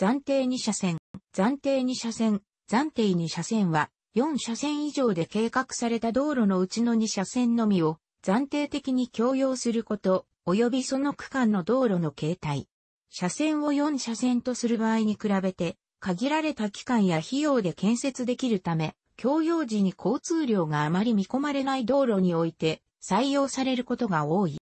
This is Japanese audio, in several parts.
暫定2車線、暫定2車線、暫定2車線は、4車線以上で計画された道路のうちの2車線のみを暫定的に共用すること、及びその区間の道路の形態。車線を4車線とする場合に比べて、限られた期間や費用で建設できるため、共用時に交通量があまり見込まれない道路において採用されることが多い。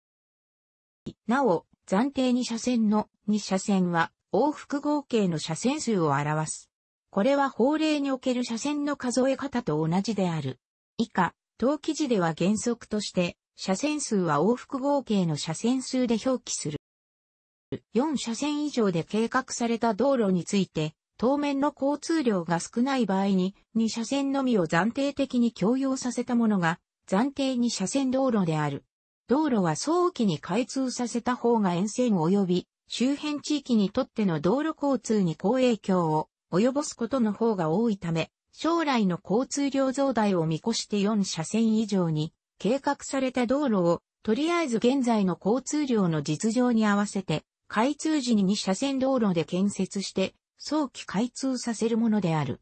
なお、暫定2車線の2車線は往復合計の車線数を表す。これは法令における車線の数え方と同じである。以下、当記事では原則として、車線数は往復合計の車線数で表記する。4車線以上で計画された道路について、当面の交通量が少ない場合に、2車線のみを暫定的に共用させたものが、暫定に車線道路である。道路は早期に開通させた方が沿線及び周辺地域にとっての道路交通に好影響を及ぼすことの方が多いため、将来の交通量増大を見越して4車線以上に計画された道路を、とりあえず現在の交通量の実情に合わせて、開通時に2車線道路で建設して、早期開通させるものである。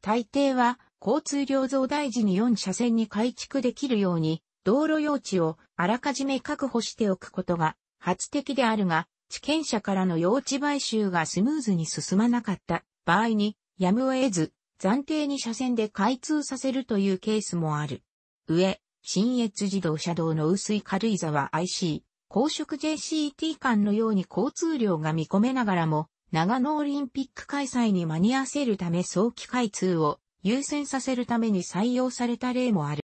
大抵は、交通量増大時に4車線に改築できるように、道路用地をあらかじめ確保しておくことが、初的であるが、地権者からの用地買収がスムーズに進まなかった場合に、やむを得ず、暫定に車線で開通させるというケースもある。上、新越自動車道の薄い軽井沢 IC、高速 JCT 間のように交通量が見込めながらも、長野オリンピック開催に間に合わせるため早期開通を優先させるために採用された例もある。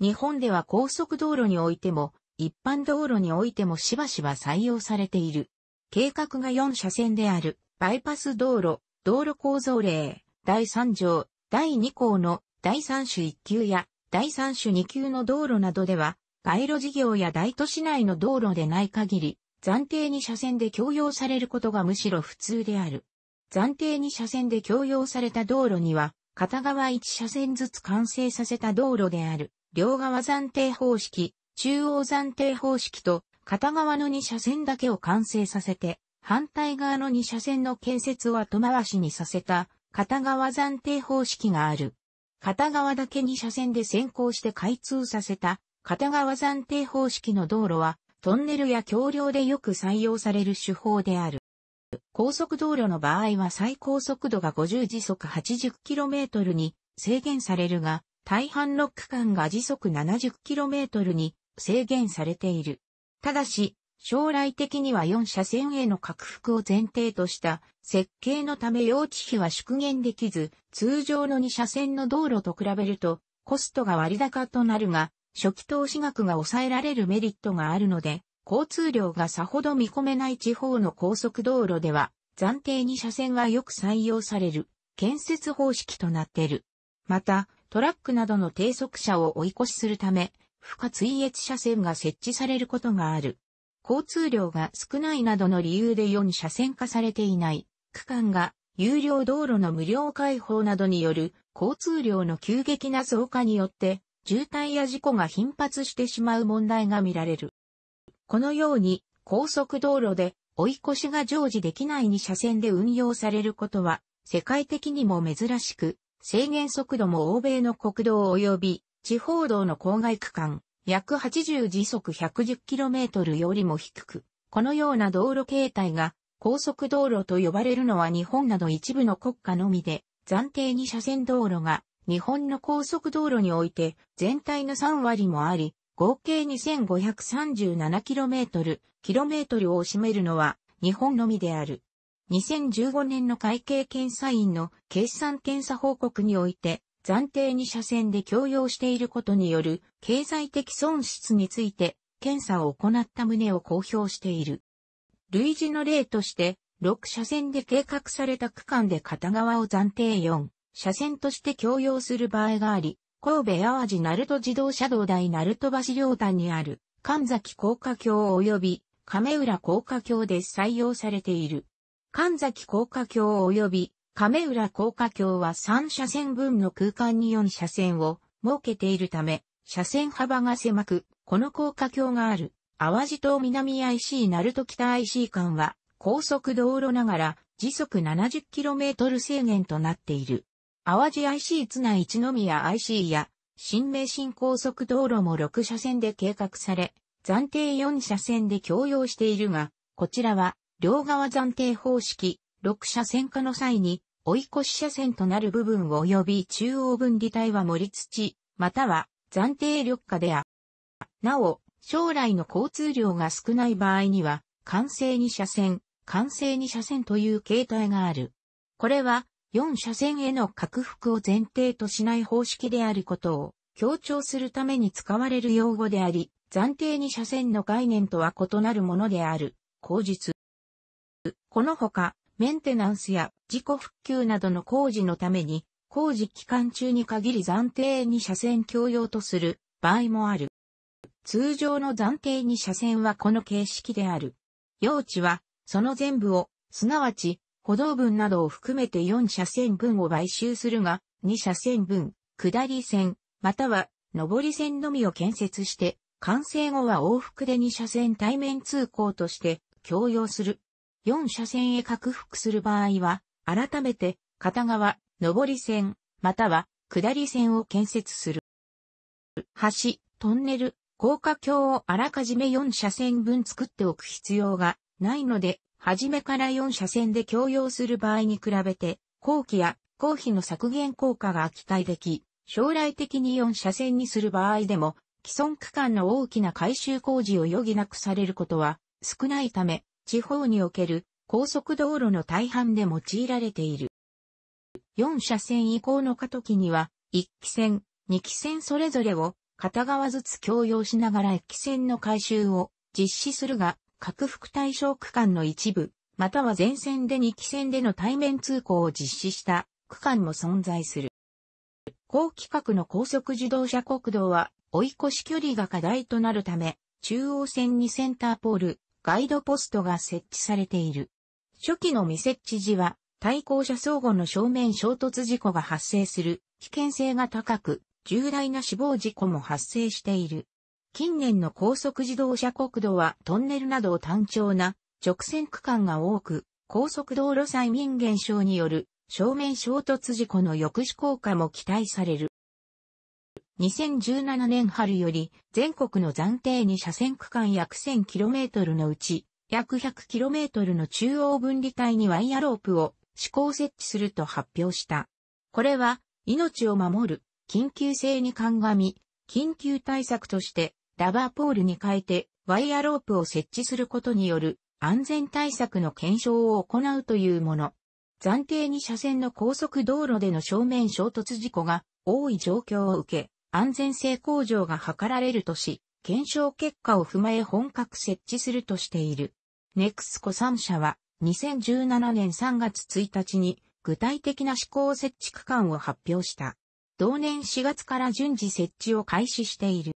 日本では高速道路においても、一般道路においてもしばしば採用されている。計画が4車線である、バイパス道路、道路構造例、第3条、第2項の第3種1級や第3種2級の道路などでは、街路事業や大都市内の道路でない限り、暫定に車線で共用されることがむしろ普通である。暫定に車線で共用された道路には、片側1車線ずつ完成させた道路である、両側暫定方式、中央暫定方式と片側の2車線だけを完成させて、反対側の2車線の建設を後回しにさせた片側暫定方式がある。片側だけ2車線で先行して開通させた片側暫定方式の道路はトンネルや橋梁でよく採用される手法である。高速道路の場合は最高速度が50時速 80km に制限されるが、大半の区間が時速 70km に制限されている。ただし、将来的には4車線への拡幅を前提とした設計のため用地費は縮減できず、通常の2車線の道路と比べるとコストが割高となるが、初期投資額が抑えられるメリットがあるので、交通量がさほど見込めない地方の高速道路では、暫定2車線はよく採用される建設方式となっている。また、トラックなどの低速車を追い越しするため、不可追越車線が設置されることがある。交通量が少ないなどの理由で4車線化されていない区間が有料道路の無料開放などによる交通量の急激な増加によって渋滞や事故が頻発してしまう問題が見られる。このように高速道路で追い越しが常時できない2車線で運用されることは世界的にも珍しく制限速度も欧米の国道及び地方道の郊外区間、約80時速 110km よりも低く、このような道路形態が高速道路と呼ばれるのは日本など一部の国家のみで、暫定に車線道路が日本の高速道路において全体の3割もあり、合計 2537km、km を占めるのは日本のみである。2015年の会計検査院の決算検査報告において、暫定2車線で供用していることによる経済的損失について検査を行った旨を公表している。類似の例として、6車線で計画された区間で片側を暫定4車線として供用する場合があり、神戸淡路鳴門自動車道台鳴門橋両端にある神崎高架橋及び亀浦高架橋で採用されている。神崎高架橋及び亀浦高架橋は3車線分の空間に4車線を設けているため、車線幅が狭く、この高架橋がある、淡路島南 IC 鳴門北 IC 間は、高速道路ながら、時速 70km 制限となっている。淡路 IC 津内一宮 IC や、新名神高速道路も6車線で計画され、暫定4車線で共用しているが、こちらは、両側暫定方式、6車線化の際に、追い越し車線となる部分及び中央分離帯は盛土、または暫定緑化であ。なお、将来の交通量が少ない場合には、完成に車線、完成に車線という形態がある。これは、4車線への拡幅を前提としない方式であることを強調するために使われる用語であり、暫定に車線の概念とは異なるものである、口述。このほか、メンテナンスや事故復旧などの工事のために、工事期間中に限り暫定に車線共用とする場合もある。通常の暫定に車線はこの形式である。用地は、その全部を、すなわち、歩道分などを含めて4車線分を買収するが、2車線分、下り線、または、上り線のみを建設して、完成後は往復で2車線対面通行として、共用する。4車線へ拡幅する場合は、改めて、片側、上り線、または、下り線を建設する。橋、トンネル、高架橋をあらかじめ4車線分作っておく必要がないので、初めから4車線で共用する場合に比べて、工期や工費の削減効果が期待でき、将来的に4車線にする場合でも、既存区間の大きな改修工事を余儀なくされることは少ないため、地方における高速道路の大半で用いられている。4車線以降の過渡期には、1機線、2機線それぞれを片側ずつ共用しながら1機線の回収を実施するが、拡幅対象区間の一部、または全線で2機線での対面通行を実施した区間も存在する。高規格の高速自動車国道は、追い越し距離が課題となるため、中央線にセンターポール、ガイドポストが設置されている。初期の未設置時は、対向車相互の正面衝突事故が発生する危険性が高く、重大な死亡事故も発生している。近年の高速自動車国土はトンネルなど単調な直線区間が多く、高速道路催眠現象による正面衝突事故の抑止効果も期待される。2017年春より全国の暫定に車線区間約 1000km のうち約 100km の中央分離帯にワイヤロープを試行設置すると発表した。これは、命を守る、緊急性に鑑み、緊急対策として、ラバーポールに変えて、ワイヤロープを設置することによる、安全対策の検証を行うというもの。暫定に車線の高速道路での正面衝突事故が多い状況を受け、安全性向上が図られるとし、検証結果を踏まえ本格設置するとしている。ネクスコ3社は2017年3月1日に具体的な施行設置区間を発表した。同年4月から順次設置を開始している。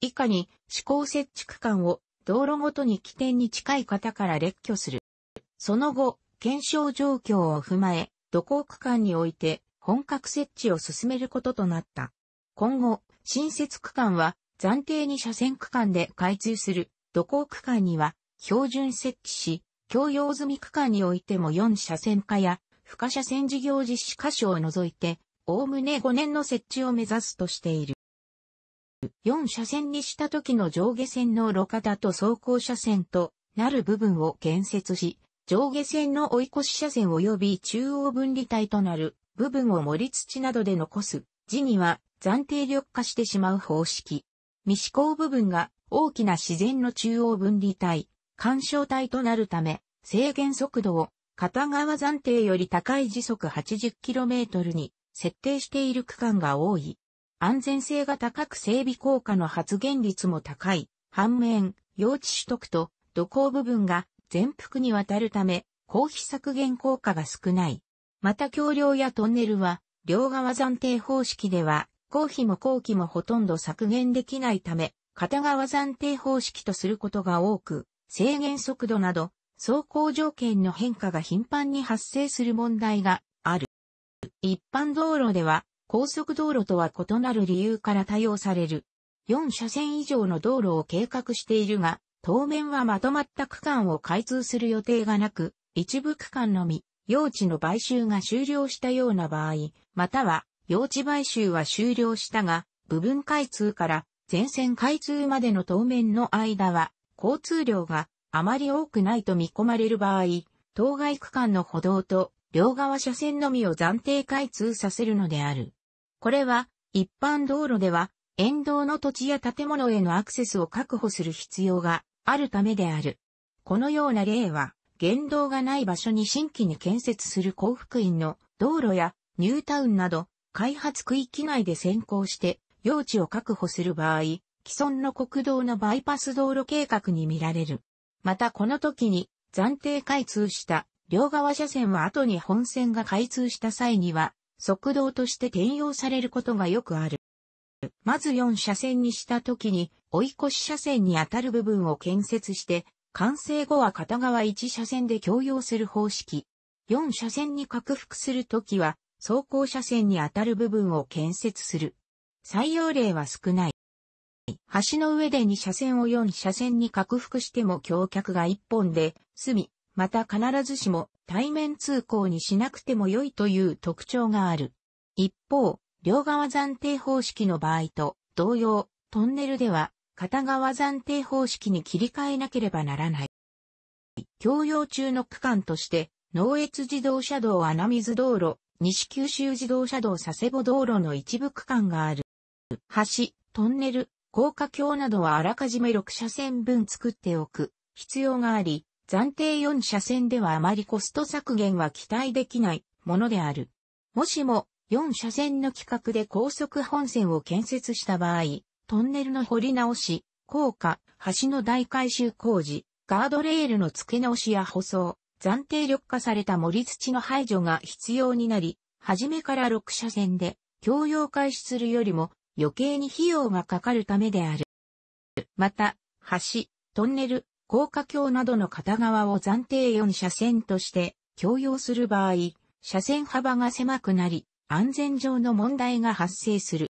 以下に施行設置区間を道路ごとに起点に近い方から列挙する。その後、検証状況を踏まえ、土工区間において本格設置を進めることとなった。今後、新設区間は暫定に車線区間で開通する土工区間には標準設置し、共用済み区間においても4車線化や、不可車線事業実施箇所を除いて、おおむね5年の設置を目指すとしている。4車線にした時の上下線の路肩と走行車線となる部分を建設し、上下線の追い越し車線及び中央分離帯となる部分を盛り土などで残す時には暫定緑化してしまう方式。未施工部分が大きな自然の中央分離帯、干渉帯となるため、制限速度を片側暫定より高い時速 80km に設定している区間が多い。安全性が高く整備効果の発現率も高い。反面、用地取得と土工部分が全幅にわたるため、公費削減効果が少ない。また橋梁やトンネルは、両側暫定方式では、公費も公費もほとんど削減できないため、片側暫定方式とすることが多く、制限速度など、走行条件の変化が頻繁に発生する問題がある。一般道路では、高速道路とは異なる理由から多用される。4車線以上の道路を計画しているが、当面はまとまった区間を開通する予定がなく、一部区間のみ、用地の買収が終了したような場合、または、用地買収は終了したが、部分開通から全線開通までの当面の間は、交通量があまり多くないと見込まれる場合、当該区間の歩道と両側車線のみを暫定開通させるのである。これは一般道路では沿道の土地や建物へのアクセスを確保する必要があるためである。このような例は、言動がない場所に新規に建設する幸福院の道路やニュータウンなど開発区域内で先行して用地を確保する場合、既存の国道のバイパス道路計画に見られる。またこの時に暫定開通した両側車線は後に本線が開通した際には側道として転用されることがよくある。まず4車線にした時に追い越し車線に当たる部分を建設して完成後は片側1車線で共用する方式。4車線に拡幅するときは走行車線に当たる部分を建設する。採用例は少ない。橋の上で2車線を4車線に拡幅しても橋脚が1本で済み、また必ずしも対面通行にしなくても良いという特徴がある。一方、両側暫定方式の場合と同様、トンネルでは片側暫定方式に切り替えなければならない。共用中の区間として、農越自動車道穴水道路、西九州自動車道佐世保道路の一部区間がある。橋、トンネル、高架橋などはあらかじめ6車線分作っておく必要があり、暫定4車線ではあまりコスト削減は期待できないものである。もしも4車線の規格で高速本線を建設した場合、トンネルの掘り直し、高架、橋の大改修工事、ガードレールの付け直しや舗装、暫定緑化された森土の排除が必要になり、初めから6車線で、共用開始するよりも余計に費用がかかるためである。また、橋、トンネル、高架橋などの片側を暫定4車線として共用する場合、車線幅が狭くなり、安全上の問題が発生する。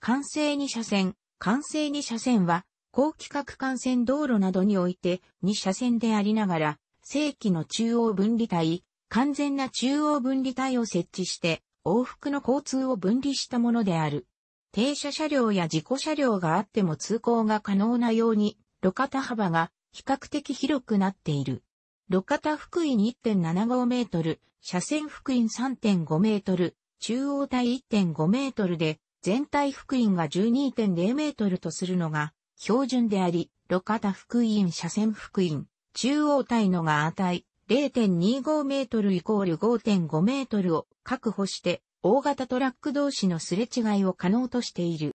完成2車線、完成2車線は、高規格幹線道路などにおいて2車線でありながら、正規の中央分離帯、完全な中央分離帯を設置して、往復の交通を分離したものである。停車車両や事故車両があっても通行が可能なように、路肩幅が比較的広くなっている。路肩福井1.75メートル、車線福音3.5メートル、中央帯1.5メートルで、全体福音が12.0メートルとするのが標準であり、路肩福音車線福音、中央帯のが値0.25メートルイコール5.5メートルを確保して大型トラック同士のすれ違いを可能としている。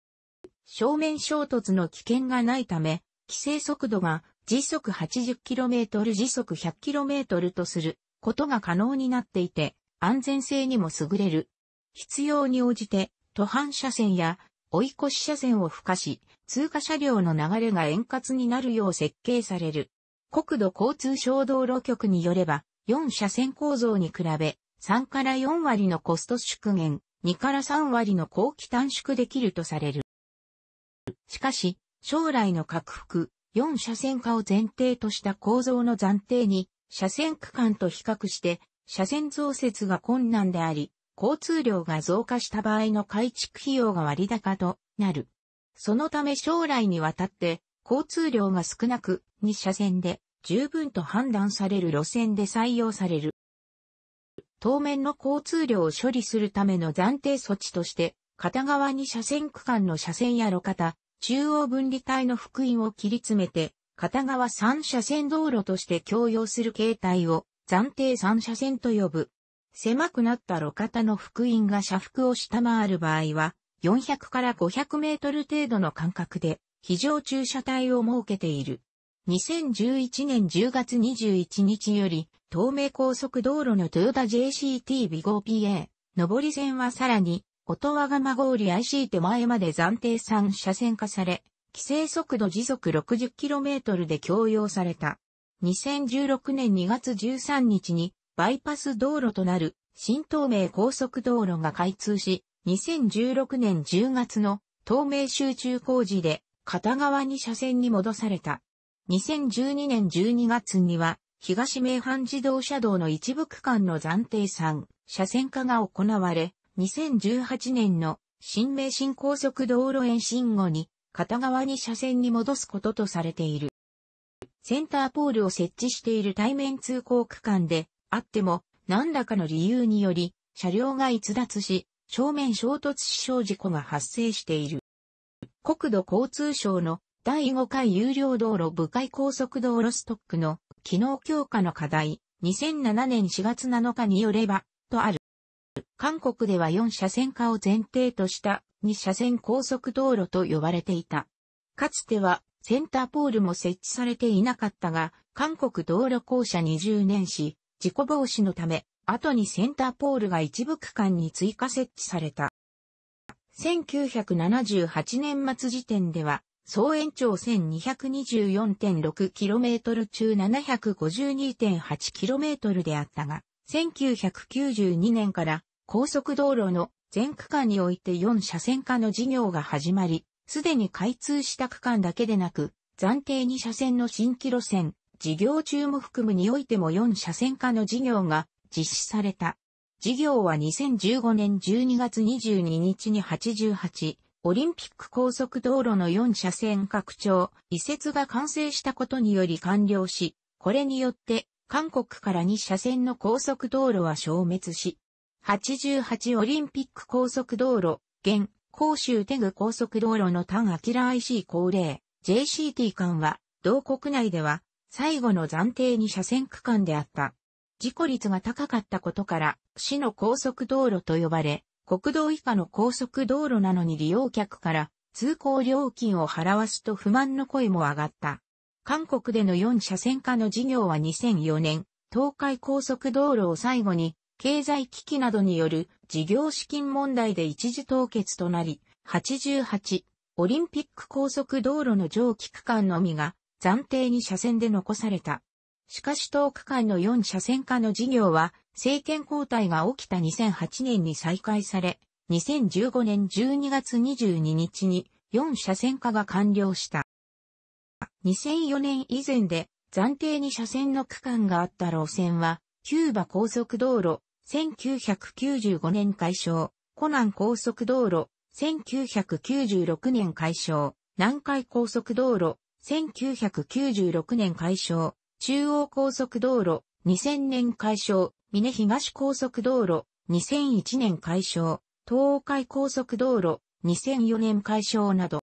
正面衝突の危険がないため、規制速度が時速 80km 時速 100km とすることが可能になっていて、安全性にも優れる。必要に応じて、途半車線や追い越し車線を付加し、通過車両の流れが円滑になるよう設計される。国土交通省道路局によれば、4車線構造に比べ、3から4割のコスト縮減、2から3割の後期短縮できるとされる。しかし、将来の拡幅、4車線化を前提とした構造の暫定に、車線区間と比較して、車線増設が困難であり、交通量が増加した場合の改築費用が割高となる。そのため将来にわたって、交通量が少なく、2車線で十分と判断される路線で採用される。当面の交通量を処理するための暫定措置として、片側に車線区間の車線や路肩、中央分離帯の福音を切り詰めて、片側3車線道路として共用する形態を暫定3車線と呼ぶ。狭くなった路肩の福音が車幅を下回る場合は、400から500メートル程度の間隔で非常駐車帯を設けている。2011年10月21日より、東名高速道路のトヨタ JCT ビゴ PA、上り線はさらに、音羽釜郡 IC 手前まで暫定3車線化され、規制速度時速 60km で強要された。2016年2月13日に、バイパス道路となる新東名高速道路が開通し、2016年10月の東名集中工事で片側2車線に戻された。2012年12月には、東名阪自動車道の一部区間の暫定3車線化が行われ、2018年の新名神高速道路延伸後に、片側に車線に戻すこととされている。センターポールを設置している対面通行区間であっても、何らかの理由により、車両が逸脱し、正面衝突死傷事故が発生している。国土交通省の第5回有料道路部会高速道路ストックの機能強化の課題、2007年4月7日によれば、とある。韓国では4車線化を前提とした2車線高速道路と呼ばれていた。かつてはセンターポールも設置されていなかったが、韓国道路公社20年史、事故防止のため、後にセンターポールが一部区間に追加設置された。1978年末時点では、総延長 1224.6km 中 752.8km であったが、1992年から高速道路の全区間において4車線化の事業が始まり、すでに開通した区間だけでなく、暫定2車線の新規路線、事業中も含むにおいても4車線化の事業が実施された。事業は2015年12月22日に88、オリンピック高速道路の4車線拡張、移設が完成したことにより完了し、これによって韓国から2車線の高速道路は消滅し、88オリンピック高速道路、現、広州テグ高速道路の単アキラ IC 高齢、JCT 間は、同国内では、最後の暫定2車線区間であった。事故率が高かったことから、市の高速道路と呼ばれ、国道以下の高速道路なのに利用客から通行料金を払わすと不満の声も上がった。韓国での4車線化の事業は2004年、東海高速道路を最後に、経済危機などによる事業資金問題で一時凍結となり、88、オリンピック高速道路の蒸気区間のみが暫定に車線で残された。しかし東区間の4車線化の事業は、政権交代が起きた2008年に再開され、2015年12月22日に4車線化が完了した。2004年以前で暫定に車線の区間があった路線は、キューバ高速道路、1995年解消、コナン高速道路、1996年解消、南海高速道路、1996年解消、中央高速道路、2000年解消、峰東高速道路、2001年解消、東海高速道路、2004年解消など、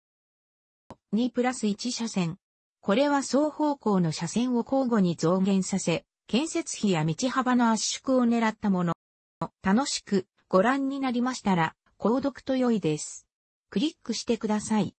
2プラス1車線。これは双方向の車線を交互に増減させ、建設費や道幅の圧縮を狙ったもの。楽しくご覧になりましたら、購読と良いです。クリックしてください。